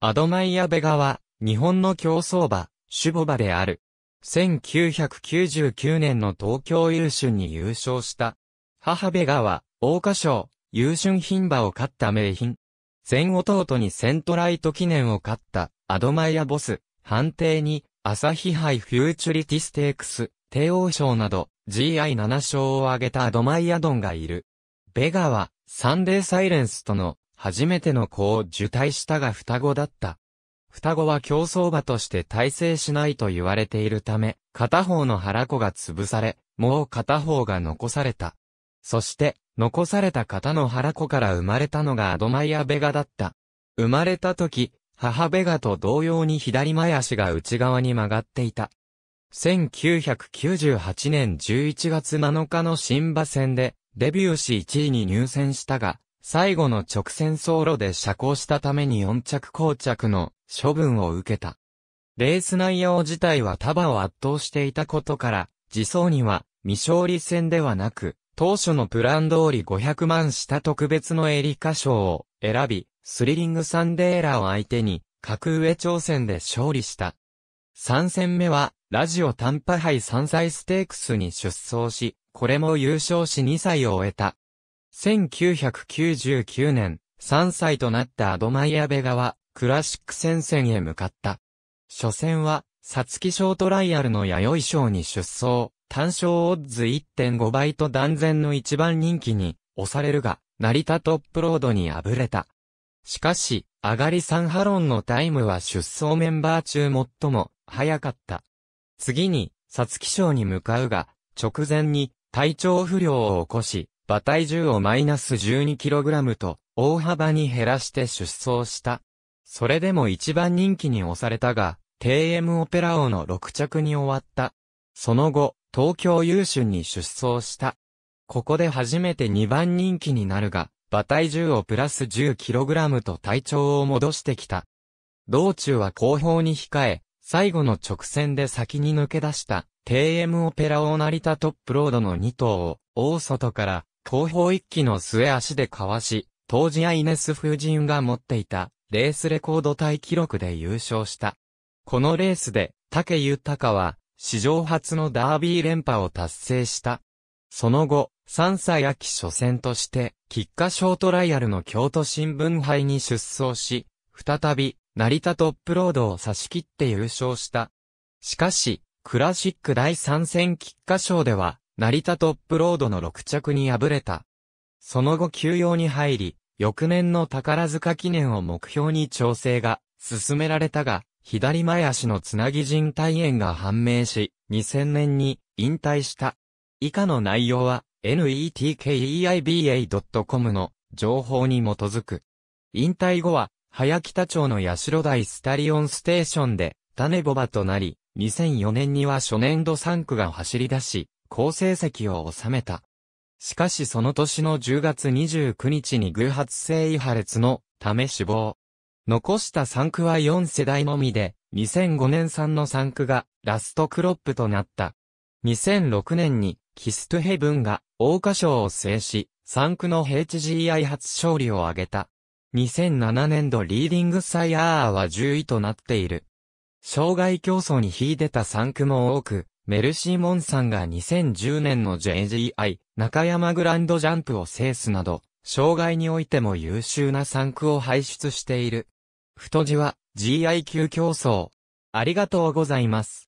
アドマイアベガは、日本の競走馬、守護馬である。1999年の東京優春に優勝した。母ベガは、大花賞、優春品馬を勝った名品。前弟にセントライト記念を勝った、アドマイアボス、判定に、朝日杯フューチュリティステークス、帝王賞など、GI7 勝を挙げたアドマイアドンがいる。ベガは、サンデーサイレンスとの初めての子を受胎したが双子だった。双子は競争馬として耐性しないと言われているため、片方の腹子が潰され、もう片方が残された。そして、残された方の腹子から生まれたのがアドマイアベガだった。生まれた時、母ベガと同様に左前足が内側に曲がっていた。1998年11月7日の新馬戦で、デビューし1位に入選したが、最後の直線走路で車光したために4着降着の処分を受けた。レース内容自体は束を圧倒していたことから、自走には未勝利戦ではなく、当初のプラン通り500万した特別のエリカ賞を選び、スリリングサンデーラを相手に、格上挑戦で勝利した。3戦目は、ラジオ短波杯3歳ステークスに出走し、これも優勝し2歳を終えた。1999年、3歳となったアドマイアベガは、クラシック戦線へ向かった。初戦は、サツキショートライアルの弥生賞に出走、単勝オッズ1.5倍と断然の一番人気に、押されるが、成田トップロードに敗れた。しかし、上がり3波ハロンのタイムは出走メンバー中最も早かった。次に、サツキ賞に向かうが、直前に体調不良を起こし、馬体重をマイナス 12kg と大幅に減らして出走した。それでも一番人気に押されたが、TM オペラ王の6着に終わった。その後、東京優春に出走した。ここで初めて2番人気になるが、馬体重をプラス 10kg と体調を戻してきた。道中は後方に控え、最後の直線で先に抜け出した、TM オペラ王成田トップロードの2頭を、大外から、後方一気の末足でかわし、当時アイネス・夫人が持っていた、レースレコードタ記録で優勝した。このレースで、竹豊は、史上初のダービー連覇を達成した。その後、3歳秋初戦として、菊花賞トライアルの京都新聞杯に出走し、再び、成田トップロードを差し切って優勝した。しかし、クラシック第3戦菊花賞では、成田トップロードの6着に敗れた。その後休養に入り、翌年の宝塚記念を目標に調整が進められたが、左前足のつなぎ人体炎が判明し、2000年に引退した。以下の内容は netkeiba.com の情報に基づく。引退後は、早北町の八代台スタリオンステーションで、種ボバとなり、2004年には初年度3区が走り出し、好成績を収めた。しかしその年の10月29日に偶発性胃破裂のため死亡。残した3区は4世代のみで、2005年産の3区がラストクロップとなった。2006年にキストヘブンが大花賞を制し、3区の HGI 初勝利を挙げた。2007年度リーディングサイアーは10位となっている。障害競争に引いてた3区も多く、メルシーモンさんが2010年の JGI 中山グランドジャンプを制すなど、障害においても優秀な産区を輩出している。太字は g i 級競争。ありがとうございます。